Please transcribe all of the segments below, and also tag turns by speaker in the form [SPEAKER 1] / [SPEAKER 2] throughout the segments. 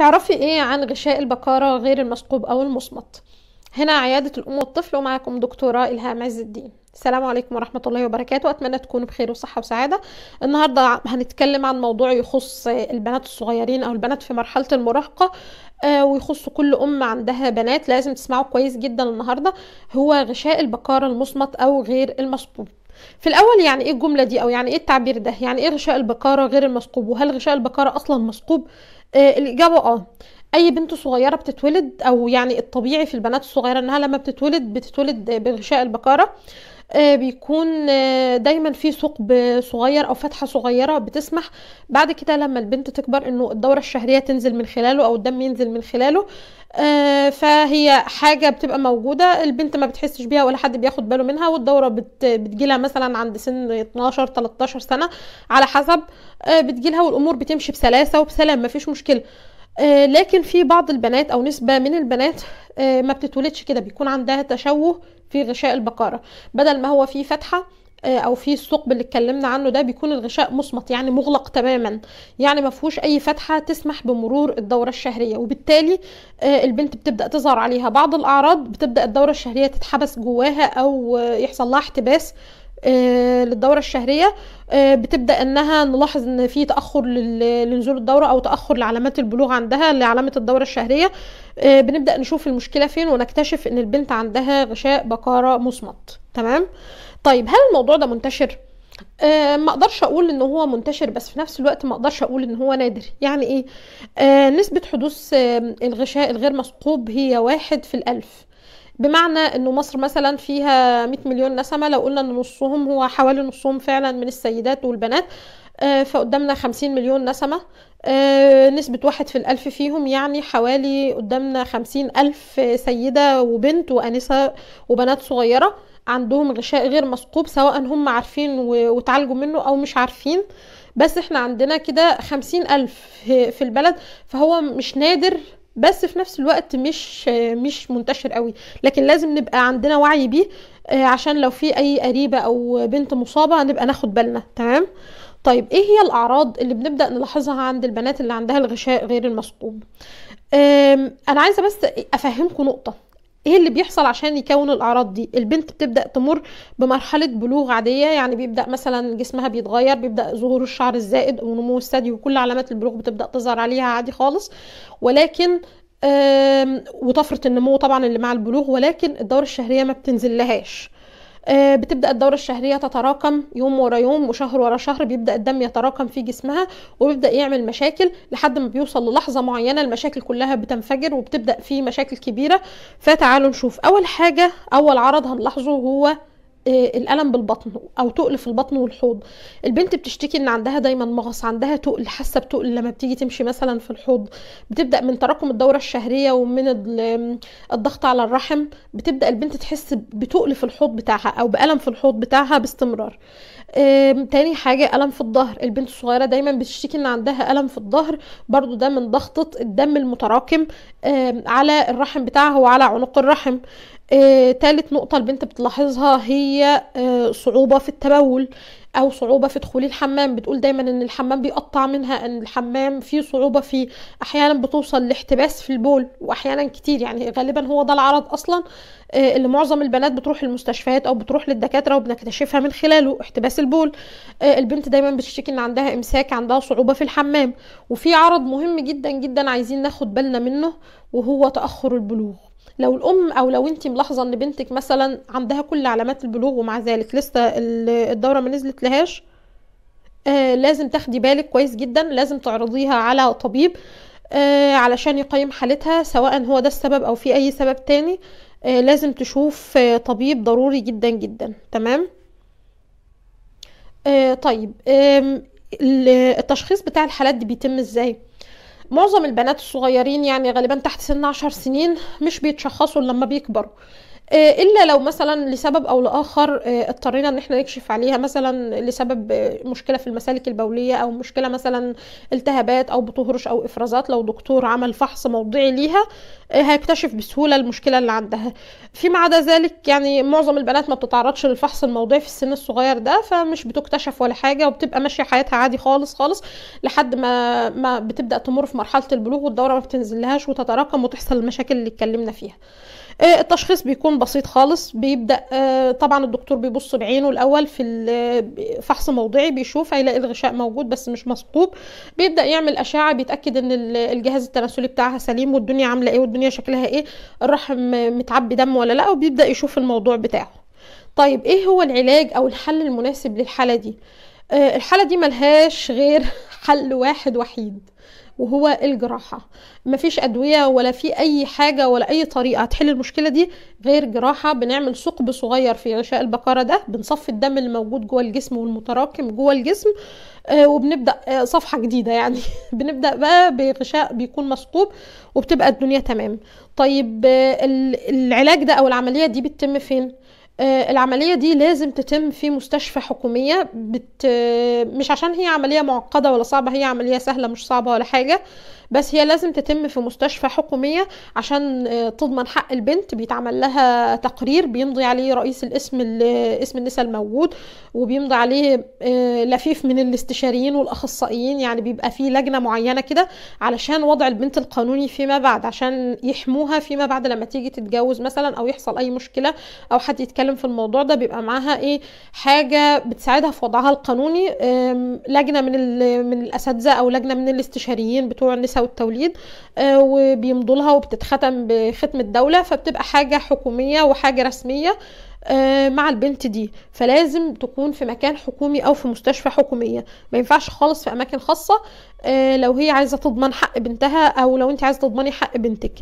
[SPEAKER 1] تعرفي ايه عن غشاء البقارة غير المثقوب او المصمت هنا عيادة الأم والطفل ومعاكم دكتورة إلهام عز الدين السلام عليكم ورحمة الله وبركاته أتمنى تكونوا بخير وصحة وسعادة النهاردة هنتكلم عن موضوع يخص البنات الصغيرين أو البنات في مرحلة المراهقة آه، ويخص كل أم عندها بنات لازم تسمعوا كويس جدا النهاردة هو غشاء البقارة المصمت أو غير المثقوب في الاول يعني ايه الجمله دي او يعني ايه التعبير ده يعني ايه غشاء البقاره غير المثقوب وهل غشاء البقاره اصلا مثقوب آه، الاجابه اه اي بنت صغيره بتتولد او يعني الطبيعي في البنات الصغيره انها لما بتتولد بتتولد بغشاء البكاره آه، بيكون آه، دايما في ثقب صغير او فتحه صغيره بتسمح بعد كده لما البنت تكبر انه الدوره الشهريه تنزل من خلاله او الدم ينزل من خلاله آه، فهي حاجه بتبقى موجوده البنت ما بتحسش بيها ولا حد بياخد باله منها والدوره بتجيلها مثلا عند سن 12 13 سنه على حسب بتجيلها والامور بتمشي بسلاسه وبسلام مفيش مشكله لكن في بعض البنات او نسبه من البنات ما بتتولدش كده بيكون عندها تشوه في غشاء البقارة بدل ما هو في فتحة آه، او في الثقب اللي اتكلمنا عنه ده بيكون الغشاء مصمت يعني مغلق تماما يعني ما فيهوش اي فتحه تسمح بمرور الدوره الشهريه وبالتالي آه، البنت بتبدا تظهر عليها بعض الاعراض بتبدا الدوره الشهريه تتحبس جواها او آه، يحصل لها احتباس آه، للدوره الشهريه آه، بتبدا انها نلاحظ ان في تاخر لنزول الدوره او تاخر لعلامات البلوغ عندها لعلامه الدوره الشهريه آه، بنبدا نشوف المشكله فين ونكتشف ان البنت عندها غشاء بقاره مصمت تمام طيب هل الموضوع ده منتشر آه ما اقدرش اقول ان هو منتشر بس في نفس الوقت ما اقدرش اقول ان هو نادر يعني ايه آه نسبه حدوث آه الغشاء الغير مثقوب هي واحد في الالف بمعنى انه مصر مثلا فيها 100 مليون نسمه لو قلنا ان نصهم هو حوالي نصهم فعلا من السيدات والبنات آه، فقدامنا 50 مليون نسمه آه، نسبة واحد في الألف فيهم يعني حوالي قدامنا خمسين ألف سيدة وبنت وأنسة وبنات صغيرة عندهم غشاء غير مثقوب سواء هم عارفين وتعالجوا منه أو مش عارفين بس احنا عندنا كده خمسين ألف في البلد فهو مش نادر بس في نفس الوقت مش مش منتشر قوي لكن لازم نبقى عندنا وعي بيه آه، عشان لو في اي قريبه او بنت مصابه نبقى ناخد بالنا تمام طيب ايه هي الاعراض اللي بنبدا نلاحظها عند البنات اللي عندها الغشاء غير المثقوب انا عايزه بس افهمكم نقطه ايه اللي بيحصل عشان يكون الاعراض دي البنت بتبدا تمر بمرحله بلوغ عاديه يعني بيبدا مثلا جسمها بيتغير بيبدا ظهور الشعر الزائد ونمو الثدي وكل علامات البلوغ بتبدا تظهر عليها عادي خالص ولكن وطفره النمو طبعا اللي مع البلوغ ولكن الدوره الشهريه ما بتنزل لهاش آه، بتبدا الدوره الشهريه تتراكم يوم ورا يوم وشهر ورا شهر بيبدا الدم يتراكم في جسمها وبيبدا يعمل مشاكل لحد ما بيوصل للحظه معينه المشاكل كلها بتنفجر وبتبدا في مشاكل كبيره فتعالوا نشوف اول حاجه اول عرض هنلاحظه هو آه، الالم بالبطن او تقل في البطن والحوض البنت بتشتكي ان عندها دايما مغص عندها تقل حاسه بتقل لما بتيجي تمشي مثلا في الحوض بتبدا من تراكم الدوره الشهريه ومن الضغط على الرحم بتبدا البنت تحس بتقل في الحوض بتاعها او بالم في الحوض بتاعها باستمرار تاني حاجه الم في الظهر البنت الصغيره دايما بتشتكي ان عندها الم في الظهر برضو ده من ضغطه الدم المتراكم على الرحم بتاعها وعلى عنق الرحم آه، تالت نقطة البنت بتلاحظها هي آه، صعوبة في التبول أو صعوبة في دخول الحمام بتقول دايما إن الحمام بيقطع منها إن الحمام فيه صعوبة فيه أحيانا بتوصل لاحتباس في البول وأحيانا كتير يعني غالبا هو ده العرض أصلا آه، اللي معظم البنات بتروح المستشفيات أو بتروح للدكاترة وبنكتشفها من خلاله احتباس البول البنت دايما بتشتكي إن عندها إمساك عندها صعوبة في الحمام وفي عرض مهم جدا جدا عايزين ناخد بالنا منه وهو تأخر البلوغ لو الام او لو انت ملاحظه ان بنتك مثلا عندها كل علامات البلوغ ومع ذلك لسه الدوره ما نزلت لهاش آه لازم تاخدي بالك كويس جدا لازم تعرضيها على طبيب آه علشان يقيم حالتها سواء هو ده السبب او في اي سبب تاني آه لازم تشوف آه طبيب ضروري جدا جدا تمام آه طيب آه التشخيص بتاع الحالات دي بيتم ازاي آه معظم البنات الصغيرين يعني غالبا تحت سن 10 سنين مش بيتشخصوا لما بيكبروا آه، الا لو مثلا لسبب او لاخر آه، اضطرينا ان احنا نكشف عليها مثلا لسبب مشكله في المسالك البوليه او مشكله مثلا التهابات او بتهرش او افرازات لو دكتور عمل فحص موضعي ليها آه، هيكتشف بسهوله المشكله اللي عندها فيما عدا ذلك يعني معظم البنات ما بتتعرضش للفحص الموضعي في السن الصغير ده فمش بتكتشف ولا حاجه وبتبقى ماشيه حياتها عادي خالص خالص لحد ما ما بتبدا تمر في مرحله البلوغ والدوره ما بتنزلهاش وتتراكم وتحصل المشاكل اللي اتكلمنا فيها آه، التشخيص بيكون بسيط خالص بيبدا آه، طبعا الدكتور بيبص بعينه الاول في آه، فحص موضعي بيشوف هيلاقي الغشاء موجود بس مش مثقوب بيبدا يعمل اشعه بيتاكد ان الجهاز التناسلي بتاعها سليم والدنيا عامله ايه والدنيا شكلها ايه الرحم متعبي دم ولا لا وبيبدا يشوف الموضوع بتاعه طيب ايه هو العلاج او الحل المناسب للحاله دي الحاله دي ملهاش غير حل واحد وحيد وهو الجراحه مفيش ادويه ولا في اي حاجه ولا اي طريقه هتحل المشكله دي غير جراحه بنعمل ثقب صغير في غشاء البقره ده بنصفي الدم اللي موجود جوه الجسم والمتراكم جوه الجسم آه، وبنبدا آه، صفحه جديده يعني بنبدا بقى بغشاء بيكون مثقوب وبتبقى الدنيا تمام طيب آه، العلاج ده او العمليه دي بتتم فين آه، العمليه دي لازم تتم في مستشفى حكوميه بت آه، مش عشان هي عمليه معقده ولا صعبه هي عمليه سهله مش صعبه ولا حاجه بس هي لازم تتم في مستشفى حكوميه عشان آه، تضمن حق البنت بيتعمل لها تقرير بيمضي عليه رئيس الاسم اسم النساء الموجود وبيمضي عليه لفيف من الاستشاريين والاخصائيين يعني بيبقى في لجنه معينه كده علشان وضع البنت القانوني فيما بعد عشان يحموها فيما بعد لما تيجي تتجوز مثلا او يحصل اي مشكله او حد يتكلم بتتكلم في الموضوع ده بيبقى معاها ايه حاجه بتساعدها في وضعها القانوني لجنه من من الاساتذه او لجنه من الاستشاريين بتوع النساء والتوليد آه، وبيمضوا لها وبتتختم بختم الدوله فبتبقى حاجه حكوميه وحاجه رسميه آه، مع البنت دي فلازم تكون في مكان حكومي او في مستشفى حكوميه ما ينفعش خالص في اماكن خاصه آه، لو هي عايزه تضمن حق بنتها او لو انت عايزه تضمني حق بنتك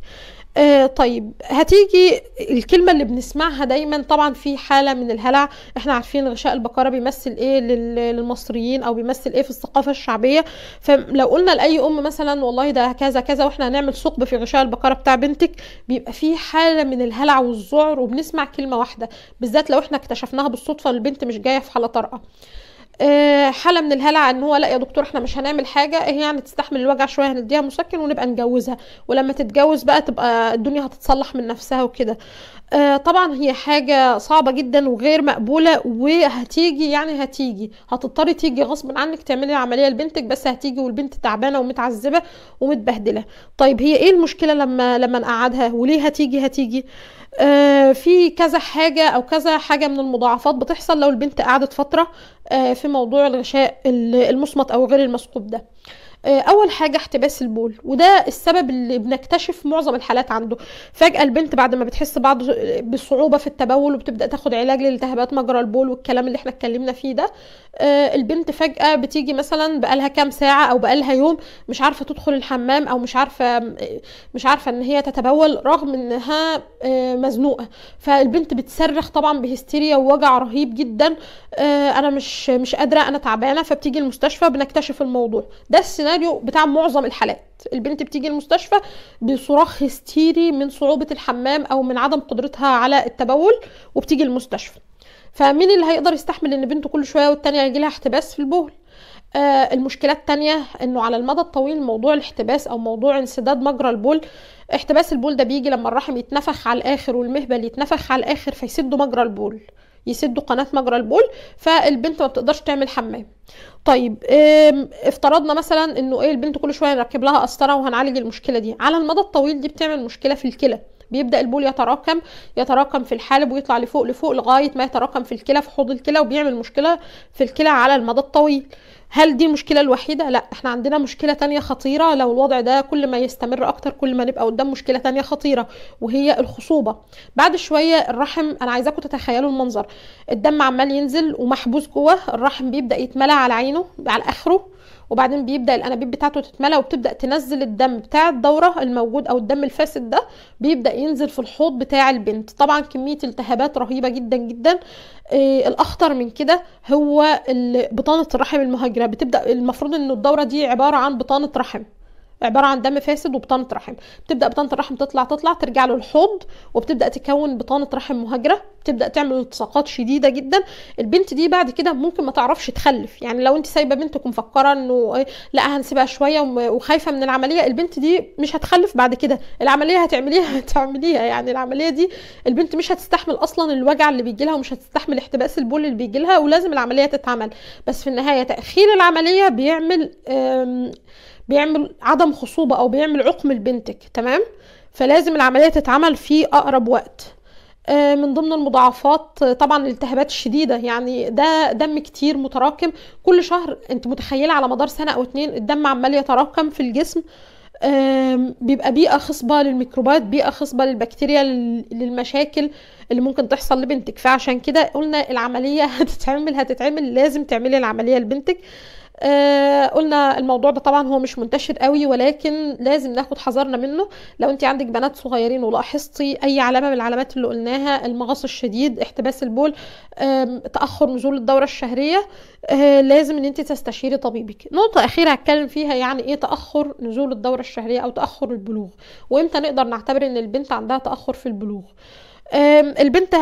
[SPEAKER 1] آه، طيب هتيجي الكلمه اللي بنسمعها دايما طبعا في حاله من الهلع احنا عارفين غشاء البقره بيمثل ايه للمصريين او بيمثل ايه في الثقافه الشعبيه فلو قلنا لاي ام مثلا والله ده كذا كذا واحنا هنعمل ثقب في غشاء البقره بتاع بنتك بيبقى في حاله من الهلع والذعر وبنسمع كلمه واحده بالذات لو احنا اكتشفناها بالصدفه البنت مش جايه في حاله طارئه آه، حاله من الهلع ان هو لا يا دكتور احنا مش هنعمل حاجه هي إيه يعني تستحمل الوجع شويه هنديها مسكن ونبقى نجوزها ولما تتجوز بقى تبقى الدنيا هتتصلح من نفسها وكده آه، طبعا هي حاجه صعبه جدا وغير مقبوله وهتيجي يعني هتيجي هتضطري تيجي غصب عنك تعملي العمليه لبنتك بس هتيجي والبنت تعبانه ومتعذبه ومتبهدله طيب هي ايه المشكله لما لما نقعدها وليه هتيجي هتيجي آه، في كذا حاجة أو كذا حاجة من المضاعفات بتحصل لو البنت قعدت فترة آه، في موضوع الغشاء المصمت أو غير المثقوب ده آه، اول حاجه احتباس البول وده السبب اللي بنكتشف معظم الحالات عنده فجاه البنت بعد ما بتحس بعض بصعوبه في التبول وبتبدا تاخد علاج لالتهابات مجرى البول والكلام اللي احنا اتكلمنا فيه ده آه، البنت فجاه بتيجي مثلا بقالها كام ساعه او بقالها يوم مش عارفه تدخل الحمام او مش عارفه آه، مش عارفه ان هي تتبول رغم انها مزنوقه فالبنت بتصرخ طبعا بهستيريا ووجع رهيب جدا انا مش مش قادره انا تعبانه فبتيجي المستشفى بنكتشف الموضوع ده السيناريو السيناريو بتاع معظم الحالات البنت بتيجي المستشفى بصراخ هستيري من صعوبة الحمام أو من عدم قدرتها على التبول وبتيجي المستشفى فمين اللي هيقدر يستحمل ان بنته كل شويه والتانيه يجي لها احتباس في البول آه المشكلات التانية انه على المدى الطويل موضوع الاحتباس او موضوع انسداد مجرى البول احتباس البول ده بيجي لما الرحم يتنفخ على الاخر والمهبل يتنفخ على الاخر فيسدوا مجرى البول يسدوا قناه مجرى البول فالبنت ما بتقدرش تعمل حمام طيب افترضنا مثلا انه ايه البنت كل شويه نركب لها قسطره وهنعالج المشكله دي على المدى الطويل دي بتعمل مشكله في الكلى بيبدا البول يتراكم يتراكم في الحالب ويطلع لفوق لفوق لغايه ما يتراكم في الكلى في حوض الكلى وبيعمل مشكله في الكلى على المدى الطويل هل دي المشكله الوحيده لا احنا عندنا مشكله تانية خطيره لو الوضع ده كل ما يستمر اكتر كل ما نبقى قدام مشكله تانية خطيره وهي الخصوبه بعد شويه الرحم انا عايزاكم تتخيلوا المنظر الدم عمال ينزل ومحبوس جوه الرحم بيبدا يتملى على عينه على اخره وبعدين بيبدا الانابيب بتاعته تتملى وبتبدا تنزل الدم بتاع الدوره الموجود او الدم الفاسد ده بيبدا ينزل في الحوض بتاع البنت طبعا كميه التهابات رهيبه جدا جدا إيه الاخطر من كده هو بطانه الرحم المهاجره بتبدا المفروض ان الدوره دي عباره عن بطانه رحم عباره عن دم فاسد وبطانه رحم بتبدا بطانه الرحم تطلع تطلع ترجع للحوض وبتبدا تكون بطانه رحم مهاجره بتبدا تعمل التصاقات شديده جدا البنت دي بعد كده ممكن ما تعرفش تخلف يعني لو انت سايبه بنتك ومفكره انه إيه، لا هنسيبها شويه وخايفه من العمليه البنت دي مش هتخلف بعد كده العمليه هتعمليها هتعمليها يعني العمليه دي البنت مش هتستحمل اصلا الوجع اللي بيجي لها ومش هتستحمل احتباس البول اللي بيجي لها ولازم العمليه تتعمل بس في النهايه تاخير العمليه بيعمل بيعمل عدم خصوبه او بيعمل عقم لبنتك تمام فلازم العمليه تتعمل في اقرب وقت آه، من ضمن المضاعفات آه، طبعا الالتهابات الشديده يعني ده دم كتير متراكم كل شهر انت متخيله على مدار سنه او اتنين الدم عمال يتراكم في الجسم بيبقى بيئه خصبه للميكروبات بيئه خصبه للبكتيريا للمشاكل اللي ممكن تحصل لبنتك فعشان كده قلنا العمليه هتتعمل هتتعمل لازم تعملي العمليه لبنتك آه قلنا الموضوع ده طبعا هو مش منتشر قوي ولكن لازم ناخد حذرنا منه لو انت عندك بنات صغيرين ولاحظتي اي علامه من العلامات اللي قلناها المغص الشديد احتباس البول آه تاخر نزول الدوره الشهريه آه لازم ان انت تستشيري طبيبك نقطه اخيره هتكلم فيها يعني ايه تاخر نزول الدوره الشهريه او تاخر البلوغ وامتى نقدر نعتبر ان البنت عندها تاخر في البلوغ البنت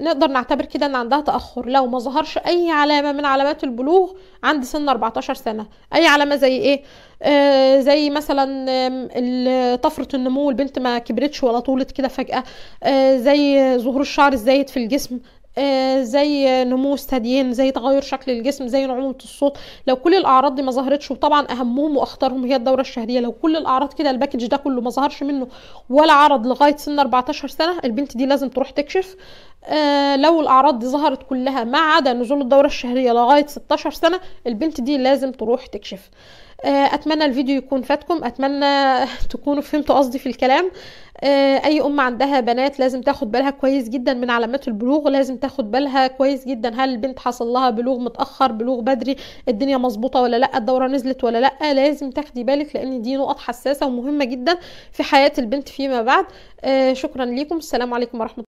[SPEAKER 1] نقدر نعتبر كده ان عندها تاخر لو ما ظهرش اي علامه من علامات البلوغ عند سن 14 سنه اي علامه زي ايه أه، زي مثلا طفره النمو البنت ما كبرتش ولا طولت كده فجاه أه، زي ظهور الشعر الزايد في الجسم آه، زي نمو ثديين زي تغير شكل الجسم زي نعومه الصوت لو كل الاعراض دي ما ظهرتش وطبعا اهمهم واخطرهم هي الدوره الشهريه لو كل الاعراض كده الباكج ده كله ما ظهرش منه ولا عرض لغايه سن 14 سنه البنت دي لازم تروح تكشف آه لو الاعراض دي ظهرت كلها ما عدا نزول الدوره الشهريه لغايه 16 سنه البنت دي لازم تروح تكشف آه آه، اتمنى الفيديو يكون فاتكم اتمنى تكونوا فهمتوا قصدي في الكلام آه، اي ام عندها بنات لازم تاخد بالها كويس جدا من علامات البلوغ لازم تاخد بالها كويس جدا هل البنت حصل لها بلوغ متاخر بلوغ بدري الدنيا مظبوطه ولا لا الدوره نزلت ولا لا لازم تاخدي بالك لان دي نقط حساسه ومهمه جدا في حياه البنت فيما بعد آه، شكرا ليكم السلام عليكم ورحمه